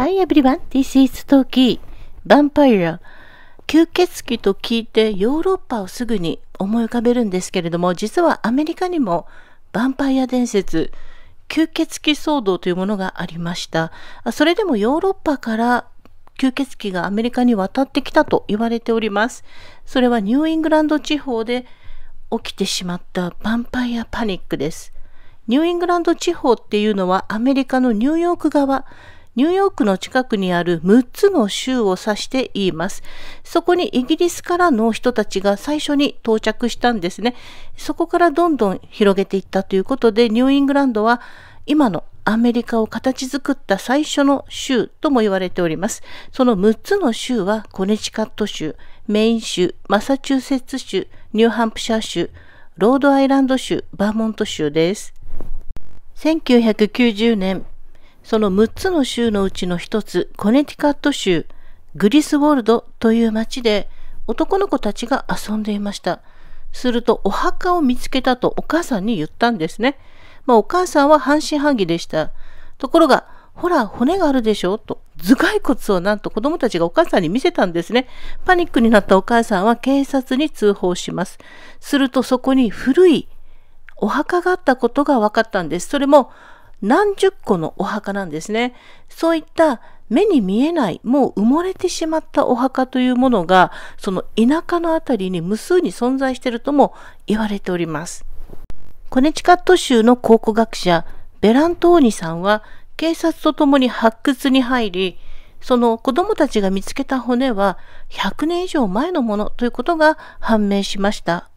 Hi everyone, this is Toki. Vampire. 吸血鬼と聞いてヨーロッパをすぐに思い浮かべるんですけれども、実はアメリカにもヴァンパイア伝説、吸血鬼騒動というものがありました。それでもヨーロッパから吸血鬼がアメリカに渡ってきたと言われております。それはニューイングランド地方で起きてしまったヴァンパイアパニックです。ニューイングランド地方っていうのはアメリカのニューヨーク側、ニューヨークの近くにある6つの州を指して言います。そこにイギリスからの人たちが最初に到着したんですね。そこからどんどん広げていったということで、ニューイングランドは今のアメリカを形作った最初の州とも言われております。その6つの州はコネチカット州、メイン州、マサチューセッツ州、ニューハンプシャー州、ロードアイランド州、バーモント州です。1990年、その6つの州のうちの1つ、コネティカット州、グリスウォルドという町で男の子たちが遊んでいました。するとお墓を見つけたとお母さんに言ったんですね。まあお母さんは半信半疑でした。ところが、ほら、骨があるでしょと、頭蓋骨をなんと子供たちがお母さんに見せたんですね。パニックになったお母さんは警察に通報します。するとそこに古いお墓があったことが分かったんです。それも何十個のお墓なんですね。そういった目に見えない、もう埋もれてしまったお墓というものが、その田舎のあたりに無数に存在しているとも言われております。コネチカット州の考古学者、ベラントーニさんは、警察と共に発掘に入り、その子供たちが見つけた骨は100年以上前のものということが判明しました。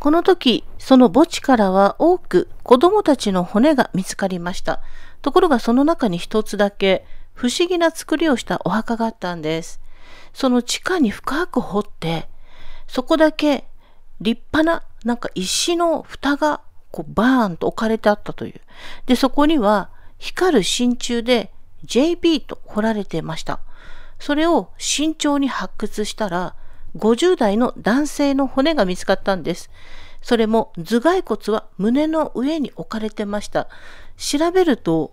この時、その墓地からは多く子供たちの骨が見つかりました。ところがその中に一つだけ不思議な作りをしたお墓があったんです。その地下に深く掘って、そこだけ立派ななんか石の蓋がこうバーンと置かれてあったという。で、そこには光る真鍮で JB と掘られてました。それを慎重に発掘したら、50代の男性の骨が見つかったんです。それも頭蓋骨は胸の上に置かれてました。調べると、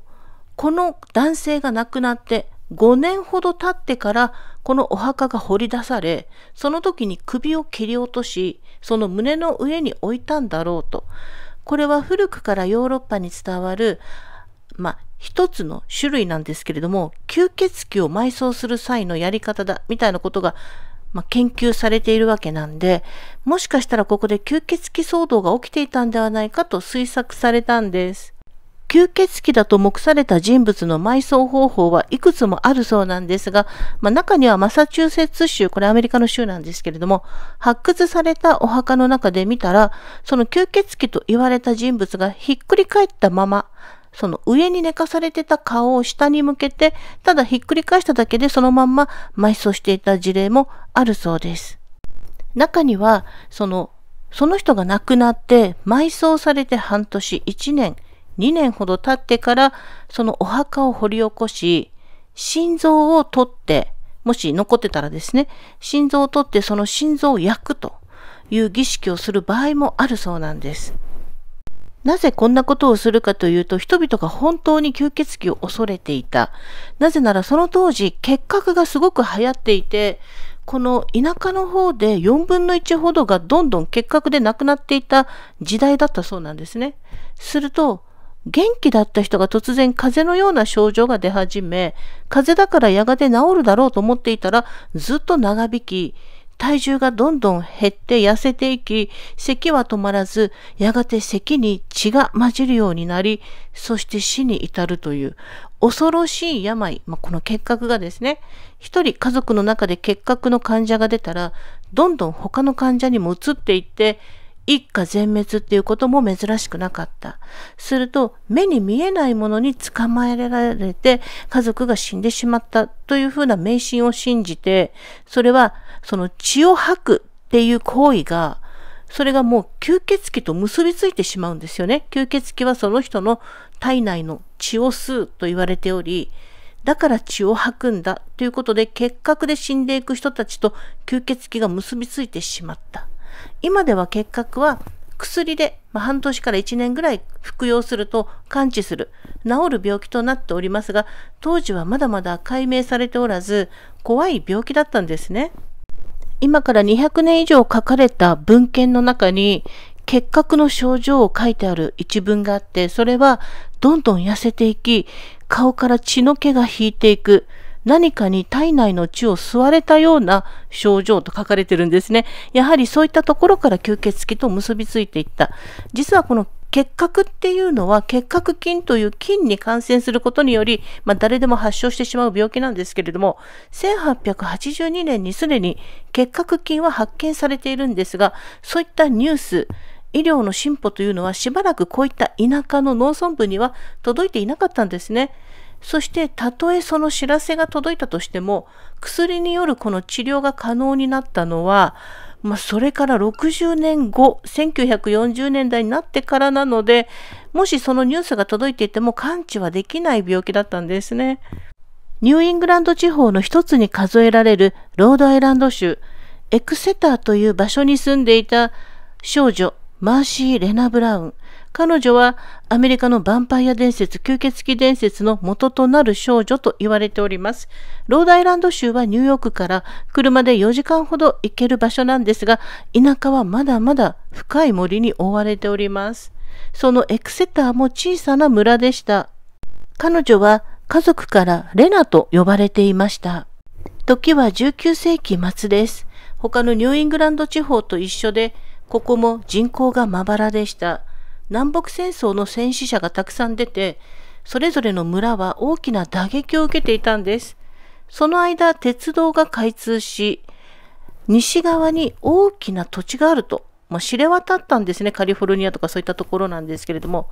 この男性が亡くなって5年ほど経ってからこのお墓が掘り出され、その時に首を切り落とし、その胸の上に置いたんだろうと。これは古くからヨーロッパに伝わる、ま一つの種類なんですけれども、吸血鬼を埋葬する際のやり方だ、みたいなことがまあ、研究されているわけなんで、もしかしたらここで吸血鬼騒動が起きていたんではないかと推測されたんです。吸血鬼だと目された人物の埋葬方法はいくつもあるそうなんですが、まあ、中にはマサチューセッツ州、これアメリカの州なんですけれども、発掘されたお墓の中で見たら、その吸血鬼と言われた人物がひっくり返ったまま、その上に寝かされてた顔を下に向けて、ただひっくり返しただけでそのまんま埋葬していた事例もあるそうです。中には、その、その人が亡くなって埋葬されて半年、1年、2年ほど経ってから、そのお墓を掘り起こし、心臓を取って、もし残ってたらですね、心臓を取ってその心臓を焼くという儀式をする場合もあるそうなんです。なぜこんなことをするかというと、人々が本当に吸血鬼を恐れていた。なぜならその当時、結核がすごく流行っていて、この田舎の方で4分の1ほどがどんどん結核で亡くなっていた時代だったそうなんですね。すると、元気だった人が突然風邪のような症状が出始め、風邪だからやがて治るだろうと思っていたら、ずっと長引き、体重がどんどん減って痩せていき、咳は止まらず、やがて咳に血が混じるようになり、そして死に至るという恐ろしい病、まあ、この結核がですね、一人家族の中で結核の患者が出たら、どんどん他の患者にも移っていって、一家全滅っていうことも珍しくなかった。すると、目に見えないものに捕まえられて、家族が死んでしまったというふうな迷信を信じて、それは、その血を吐くっていう行為が、それがもう吸血鬼と結びついてしまうんですよね。吸血鬼はその人の体内の血を吸うと言われており、だから血を吐くんだということで結核で死んでいく人たちと吸血鬼が結びついてしまった。今では結核は薬で、まあ、半年から1年ぐらい服用すると完治する治る病気となっておりますが当時はまだまだ解明されておらず怖い病気だったんですね今から200年以上書かれた文献の中に結核の症状を書いてある一文があってそれはどんどん痩せていき顔から血の毛が引いていく何かに体内の血を吸われたような症状と書かれてるんですね。やはりそういったところから吸血鬼と結びついていった。実はこの結核っていうのは結核菌という菌に感染することにより、まあ、誰でも発症してしまう病気なんですけれども1882年にすでに結核菌は発見されているんですがそういったニュース医療の進歩というのはしばらくこういった田舎の農村部には届いていなかったんですね。そしてたとえその知らせが届いたとしても薬によるこの治療が可能になったのは、まあ、それから60年後1940年代になってからなのでもしそのニュースが届いていても完治はできない病気だったんですね。ニューイングランド地方の一つに数えられるロードアイランド州エクセターという場所に住んでいた少女マーシー・レナ・ブラウン彼女はアメリカのヴァンパイア伝説、吸血鬼伝説の元となる少女と言われております。ロードアイランド州はニューヨークから車で4時間ほど行ける場所なんですが、田舎はまだまだ深い森に覆われております。そのエクセターも小さな村でした。彼女は家族からレナと呼ばれていました。時は19世紀末です。他のニューイングランド地方と一緒で、ここも人口がまばらでした。南北戦争の戦死者がたくさん出て、それぞれの村は大きな打撃を受けていたんです。その間、鉄道が開通し、西側に大きな土地があると、まあ、知れ渡ったんですね。カリフォルニアとかそういったところなんですけれども、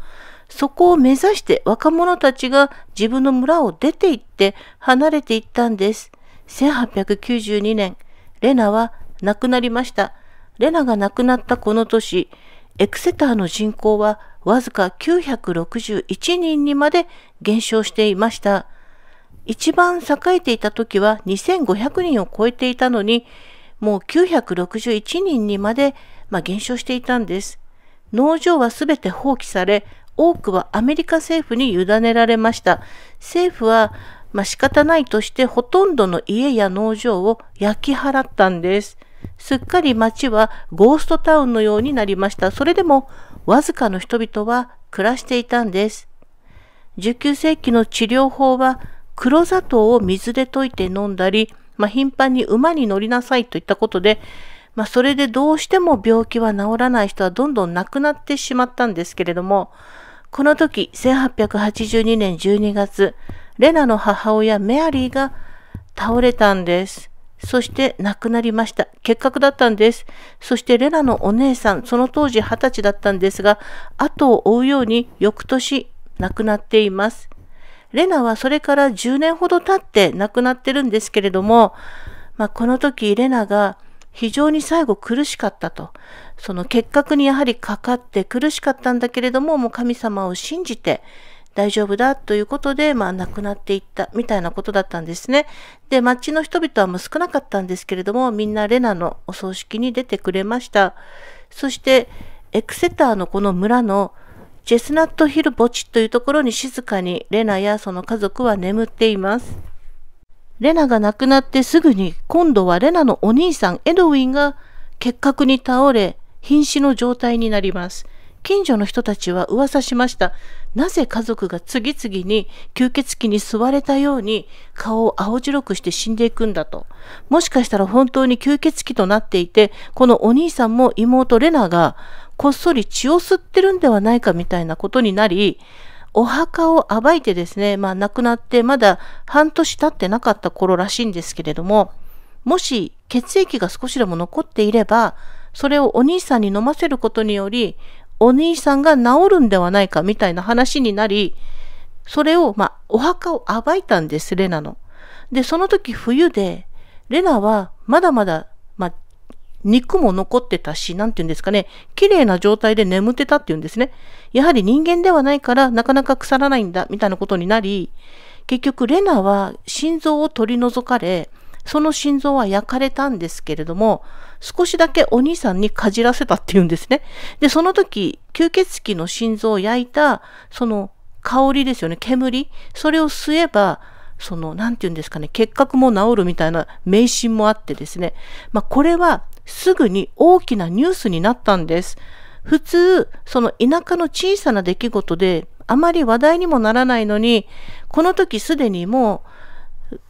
そこを目指して若者たちが自分の村を出て行って離れていったんです。1892年、レナは亡くなりました。レナが亡くなったこの年、エクセターの人口はわずか961人にまで減少していました。一番栄えていた時は2500人を超えていたのに、もう961人にまで、まあ、減少していたんです。農場はすべて放棄され、多くはアメリカ政府に委ねられました。政府は、まあ、仕方ないとしてほとんどの家や農場を焼き払ったんです。すっかり街はゴーストタウンのようになりました。それでもわずかの人々は暮らしていたんです。19世紀の治療法は黒砂糖を水で溶いて飲んだり、まあ、頻繁に馬に乗りなさいといったことで、まあ、それでどうしても病気は治らない人はどんどん亡くなってしまったんですけれども、この時、1882年12月、レナの母親メアリーが倒れたんです。そして亡くなりました。結核だったんです。そしてレナのお姉さん、その当時二十歳だったんですが、後を追うように翌年亡くなっています。レナはそれから10年ほど経って亡くなってるんですけれども、まあ、この時レナが非常に最後苦しかったと。その結核にやはりかかって苦しかったんだけれども、もう神様を信じて、大丈夫だということで、まあ、亡くなっていったみたいなことだったんですね。で、町の人々はもう少なかったんですけれども、みんなレナのお葬式に出てくれました。そして、エクセターのこの村のジェスナットヒル墓地というところに静かにレナやその家族は眠っています。レナが亡くなってすぐに今度はレナのお兄さんエドウィンが結核に倒れ瀕死の状態になります。近所の人たちは噂しました。なぜ家族が次々に吸血鬼に吸われたように顔を青白くして死んでいくんだと。もしかしたら本当に吸血鬼となっていて、このお兄さんも妹レナがこっそり血を吸ってるんではないかみたいなことになり、お墓を暴いてですね、まあ亡くなってまだ半年経ってなかった頃らしいんですけれども、もし血液が少しでも残っていれば、それをお兄さんに飲ませることにより、お兄さんが治るんではないかみたいな話になり、それを、まあ、お墓を暴いたんです、レナの。で、その時冬で、レナはまだまだ、まあ、肉も残ってたし、なんて言うんですかね、綺麗な状態で眠ってたっていうんですね。やはり人間ではないから、なかなか腐らないんだ、みたいなことになり、結局、レナは心臓を取り除かれ、その心臓は焼かれたんですけれども、少しだけお兄さんにかじらせたっていうんですね。で、その時、吸血鬼の心臓を焼いた、その香りですよね、煙。それを吸えば、その、なんて言うんですかね、結核も治るみたいな迷信もあってですね。まあ、これはすぐに大きなニュースになったんです。普通、その田舎の小さな出来事で、あまり話題にもならないのに、この時すでにもう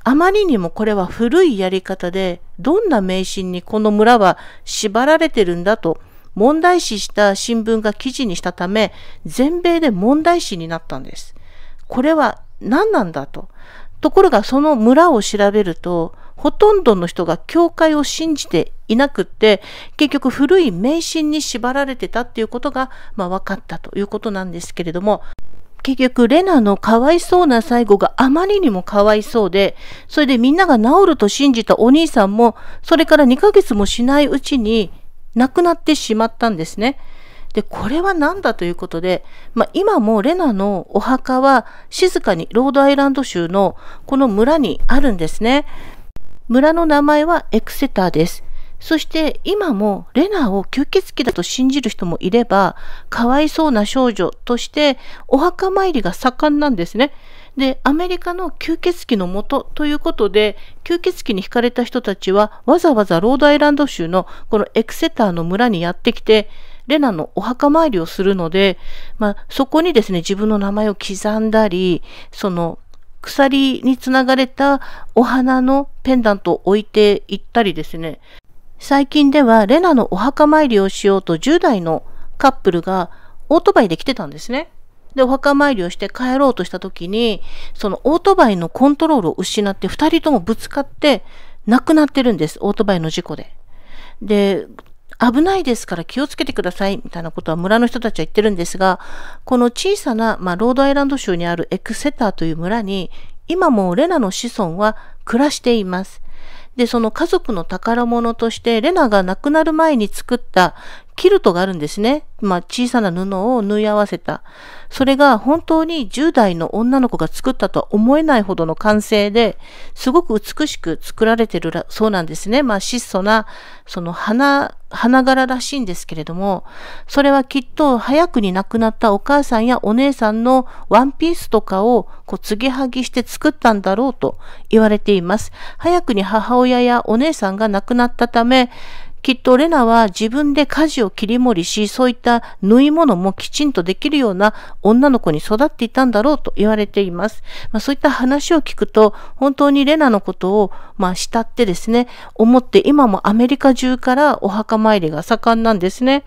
あまりにもこれは古いやり方で、どんな迷信にこの村は縛られてるんだと問題視した新聞が記事にしたため、全米で問題視になったんです。これは何なんだと。ところがその村を調べると、ほとんどの人が教会を信じていなくって、結局古い迷信に縛られてたっていうことが、まあ、分かったということなんですけれども、結局レナのかわいそうな最後があまりにもかわいそうで、それでみんなが治ると信じたお兄さんも、それから2ヶ月もしないうちに亡くなってしまったんですね。で、これは何だということで、まあ、今もレナのお墓は静かにロードアイランド州のこの村にあるんですね。村の名前はエクセターです。そして今もレナを吸血鬼だと信じる人もいれば、かわいそうな少女としてお墓参りが盛んなんですね。で、アメリカの吸血鬼の元ということで、吸血鬼に惹かれた人たちはわざわざロードアイランド州のこのエクセターの村にやってきて、レナのお墓参りをするので、まあ、そこにですね、自分の名前を刻んだり、その鎖につながれたお花のペンダントを置いていったりですね、最近ではレナのお墓参りをしようと10代のカップルがオートバイで来てたんですね。で、お墓参りをして帰ろうとした時に、そのオートバイのコントロールを失って2人ともぶつかって亡くなってるんです。オートバイの事故で。で、危ないですから気をつけてくださいみたいなことは村の人たちは言ってるんですが、この小さな、まあ、ロードアイランド州にあるエクセターという村に、今もレナの子孫は暮らしています。で、その家族の宝物として、レナが亡くなる前に作ったキルトがあるんですね。まあ、小さな布を縫い合わせた。それが本当に10代の女の子が作ったとは思えないほどの完成で、すごく美しく作られてるそうなんですね。まあ、質素な、その花、花柄らしいんですけれども、それはきっと早くに亡くなったお母さんやお姉さんのワンピースとかをこう継ぎはぎして作ったんだろうと言われています。早くに母親やお姉さんが亡くなったため、きっとレナは自分で家事を切り盛りし、そういった縫い物もきちんとできるような女の子に育っていたんだろうと言われています。まあ、そういった話を聞くと、本当にレナのことを、まあ、慕ってですね、思って今もアメリカ中からお墓参りが盛んなんですね。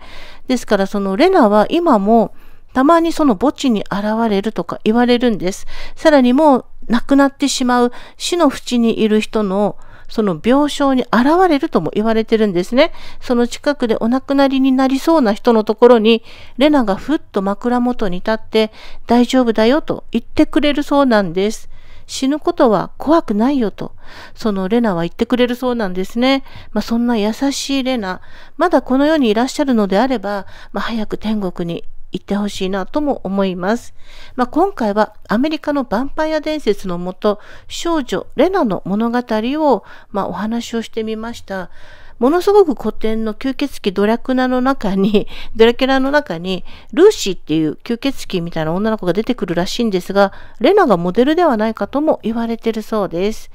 ですからそのレナは今も、たまにその墓地に現れるとか言われるんです。さらにもう亡くなってしまう死の淵にいる人のその病床に現れるとも言われてるんですね。その近くでお亡くなりになりそうな人のところに、レナがふっと枕元に立って、大丈夫だよと言ってくれるそうなんです。死ぬことは怖くないよと、そのレナは言ってくれるそうなんですね。まあ、そんな優しいレナ、まだこの世にいらっしゃるのであれば、まあ、早く天国に行ってほしいなとも思います。まあ、今回はアメリカのヴァンパイア伝説のもと、少女レナの物語を、まあ、お話をしてみました。ものすごく古典の吸血鬼ドラクナの中に、ドラキュラの中に、ルーシーっていう吸血鬼みたいな女の子が出てくるらしいんですが、レナがモデルではないかとも言われてるそうです。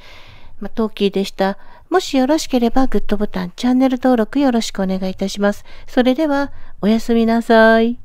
まあ、トーキーでした。もしよろしければグッドボタン、チャンネル登録よろしくお願いいたします。それでは、おやすみなさい。